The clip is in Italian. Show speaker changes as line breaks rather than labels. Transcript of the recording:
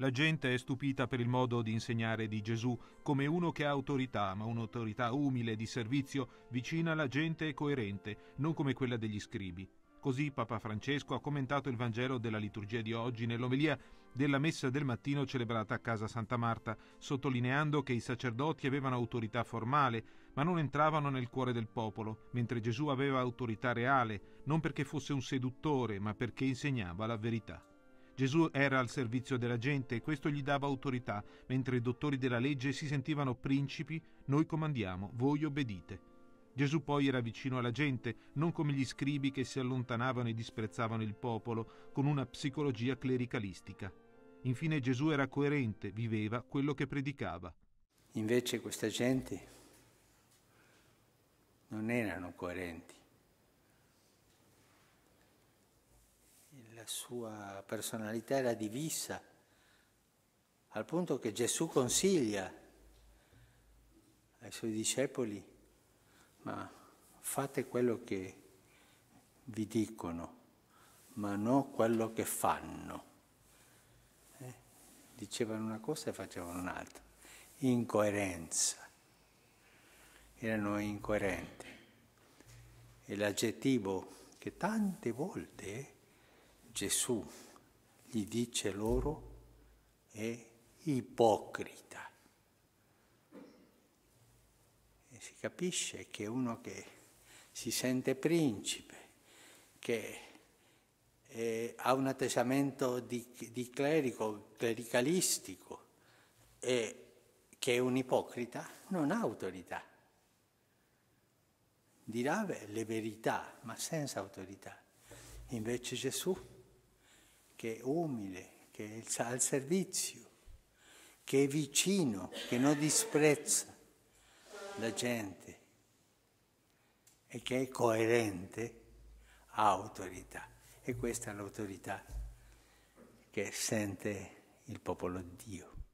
La gente è stupita per il modo di insegnare di Gesù, come uno che ha autorità, ma un'autorità umile di servizio, vicina alla gente e coerente, non come quella degli scribi. Così Papa Francesco ha commentato il Vangelo della liturgia di oggi nell'omelia della messa del mattino celebrata a casa Santa Marta, sottolineando che i sacerdoti avevano autorità formale, ma non entravano nel cuore del popolo, mentre Gesù aveva autorità reale, non perché fosse un seduttore, ma perché insegnava la verità. Gesù era al servizio della gente e questo gli dava autorità, mentre i dottori della legge si sentivano principi, noi comandiamo, voi obbedite. Gesù poi era vicino alla gente, non come gli scribi che si allontanavano e disprezzavano il popolo, con una psicologia clericalistica. Infine Gesù era coerente, viveva quello che predicava. Invece
questa gente non erano coerenti. la sua personalità era divisa, al punto che Gesù consiglia ai suoi discepoli, ma fate quello che vi dicono, ma non quello che fanno. Eh? Dicevano una cosa e facevano un'altra. Incoerenza. Erano incoerenti. E l'aggettivo che tante volte Gesù gli dice loro è ipocrita. E si capisce che uno che si sente principe, che eh, ha un atteggiamento di, di clerico, clericalistico, e che è un ipocrita, non ha autorità. Dirà le verità, ma senza autorità. Invece Gesù che è umile, che è al servizio, che è vicino, che non disprezza la gente e che è coerente ha autorità. E questa è l'autorità che
sente il popolo di Dio.